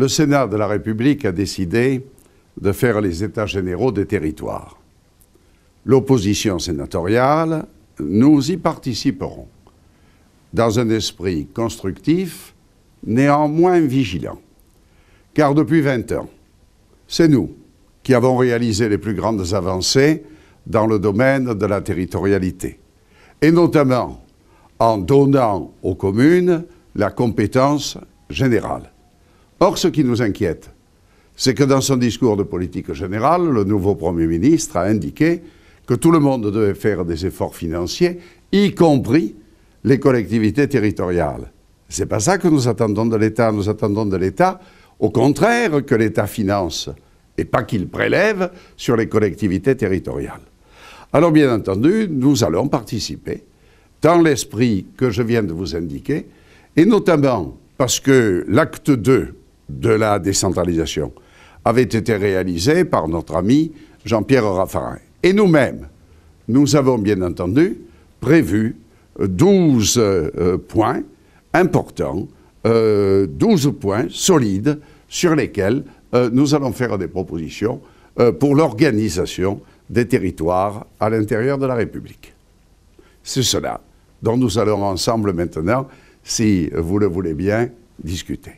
le Sénat de la République a décidé de faire les États généraux des territoires. L'opposition sénatoriale, nous y participerons, dans un esprit constructif, néanmoins vigilant. Car depuis 20 ans, c'est nous qui avons réalisé les plus grandes avancées dans le domaine de la territorialité, et notamment en donnant aux communes la compétence générale. Or, ce qui nous inquiète, c'est que dans son discours de politique générale, le nouveau Premier ministre a indiqué que tout le monde devait faire des efforts financiers, y compris les collectivités territoriales. Ce n'est pas ça que nous attendons de l'État. Nous attendons de l'État, au contraire, que l'État finance et pas qu'il prélève sur les collectivités territoriales. Alors, bien entendu, nous allons participer dans l'esprit que je viens de vous indiquer, et notamment parce que l'acte 2 de la décentralisation avait été réalisée par notre ami Jean-Pierre Raffarin. Et nous-mêmes, nous avons bien entendu prévu 12 euh, points importants, 12 euh, points solides sur lesquels euh, nous allons faire des propositions pour l'organisation des territoires à l'intérieur de la République. C'est cela dont nous allons ensemble maintenant, si vous le voulez bien, discuter.